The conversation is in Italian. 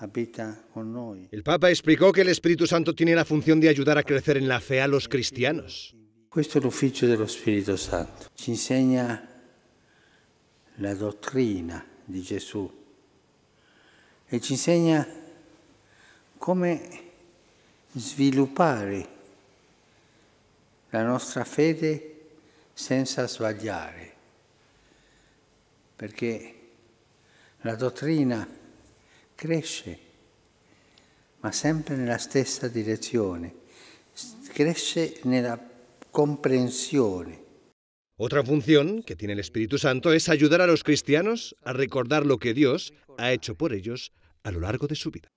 abita con noi. Il Papa esplicò che lo Spirito Santo tiene la funzione di aiutare a crescere nella la a los cristianos. Questo è l'ufficio dello Spirito Santo. Ci insegna la dottrina di Gesù e ci insegna come sviluppare la nostra fede senza sbagliare, perché la dottrina cresce, ma sempre nella stessa direzione, cresce la comprensione. Otra función que tiene el Espíritu Santo es ayudar a los cristianos a recordar lo que Dios ha hecho por ellos a lo largo de su vida.